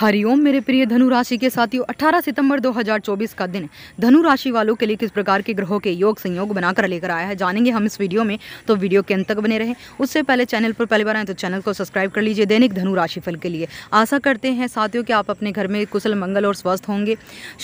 हरिओम मेरे प्रिय धनु राशि के साथियों 18 सितंबर 2024 का दिन धनु राशि वालों के लिए किस प्रकार के ग्रहों के योग संयोग बनाकर लेकर आया है जानेंगे हम इस वीडियो में तो वीडियो के अंत तक बने रहे उससे पहले चैनल पर पहली बार आए तो चैनल को सब्सक्राइब कर लीजिए दैनिक धनु राशि फल के लिए आशा करते हैं साथियों कि आप अपने घर में कुशल मंगल और स्वस्थ होंगे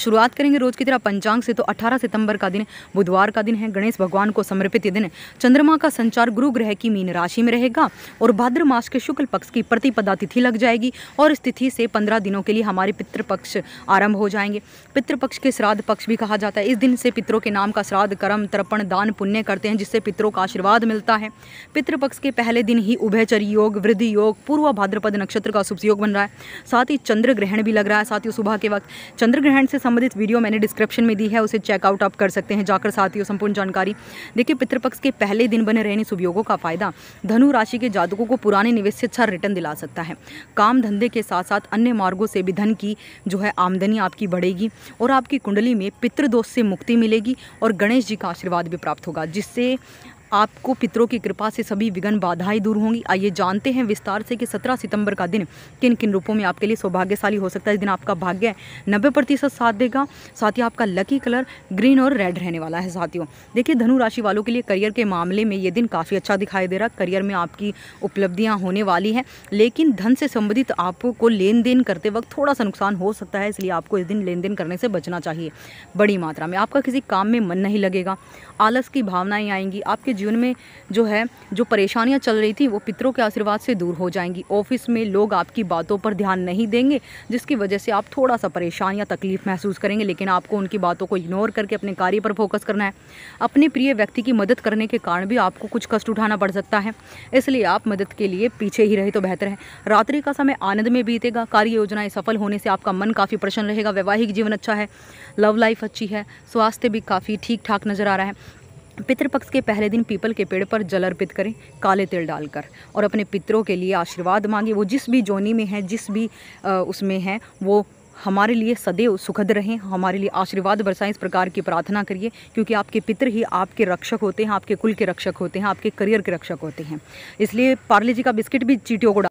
शुरुआत करेंगे रोज की तरह पंचांग से तो अठारह सितंबर का दिन बुधवार का दिन है गणेश भगवान को समर्पित दिन चंद्रमा का संचार गुरु ग्रह की मीन राशि में रहेगा और भाद्र मास के शुक्ल पक्ष की प्रतिपदा तिथि लग जाएगी और इस तिथि से पंद्रह 14 दिनों के लिए हमारे पितृपक्ष आरंभ हो जाएंगे पितृपक्ष के श्राद्ध पक्ष भी कहा जाता है इस दिन से पितरों के नाम का श्राद्ध कर्म तर्पण दान पुण्य करते हैं जिससे पितरों का आशीर्वाद मिलता है पितृपक्ष के पहले दिन ही उभयचर योग वृद्धि योग पूर्व भाद्रपद नक्षत्र का शुभ योग बन रहा है साथ ही चंद्र ग्रहण भी लग रहा है साथियों सुबह के वक्त चंद्र ग्रहण से संबंधित वीडियो मैंने डिस्क्रिप्शन में दी है उसे चेकआउट आप कर सकते हैं जाकर साथियों संपूर्ण जानकारी देखिए पितृपक्ष के पहले दिन बने रहने सुभयोगों का फायदा धनु राशि के जातकों को पुराने निवेश से अच्छा रिटर्न दिला सकता है काम धंधे के साथ साथ अन्य मार्ग मार्गों से भी धन की जो है आमदनी आपकी बढ़ेगी और आपकी कुंडली में पितृदोष से मुक्ति मिलेगी और गणेश जी का आशीर्वाद भी प्राप्त होगा जिससे आपको पितरों की कृपा से सभी विघ्न बाधाएं दूर होंगी आइए जानते हैं विस्तार से कि 17 सितंबर का दिन किन किन रूपों में आपके लिए सौभाग्यशाली हो सकता है इस दिन आपका भाग्य है नब्बे प्रतिशत साथ देगा साथ ही आपका लकी कलर ग्रीन और रेड रहने वाला है साथियों देखिए धनु राशि वालों के लिए करियर के मामले में ये दिन काफ़ी अच्छा दिखाई दे रहा करियर में आपकी उपलब्धियाँ होने वाली हैं लेकिन धन से संबंधित आपको लेन देन करते वक्त थोड़ा सा नुकसान हो सकता है इसलिए आपको इस दिन लेन देन करने से बचना चाहिए बड़ी मात्रा में आपका किसी काम में मन नहीं लगेगा आलस की भावनाएँ आएंगी आपके जीवन में जो है जो परेशानियां चल रही थी वो पितरों के आशीर्वाद से दूर हो जाएंगी ऑफिस में लोग आपकी बातों पर ध्यान नहीं देंगे जिसकी वजह से आप थोड़ा सा परेशान या तकलीफ महसूस करेंगे लेकिन आपको उनकी बातों को इग्नोर करके अपने कार्य पर फोकस करना है अपने प्रिय व्यक्ति की मदद करने के कारण भी आपको कुछ कष्ट उठाना पड़ सकता है इसलिए आप मदद के लिए पीछे ही रहे तो बेहतर है रात्रि का समय आनंद में बीतेगा कार्य योजनाएं सफल होने से आपका मन काफ़ी प्रसन्न रहेगा वैवाहिक जीवन अच्छा है लव लाइफ अच्छी है स्वास्थ्य भी काफ़ी ठीक ठाक नज़र आ रहा है पितृपक्ष के पहले दिन पीपल के पेड़ पर जल अर्पित करें काले तिल डालकर और अपने पितरों के लिए आशीर्वाद मांगे वो जिस भी जोनी में है जिस भी उसमें है वो हमारे लिए सदैव सुखद रहें हमारे लिए आशीर्वाद बरसाएं इस प्रकार की प्रार्थना करिए क्योंकि आपके पितर ही आपके रक्षक होते हैं आपके कुल के रक्षक होते हैं आपके करियर के रक्षक होते हैं इसलिए पार्ले जी का बिस्किट भी चीटियों को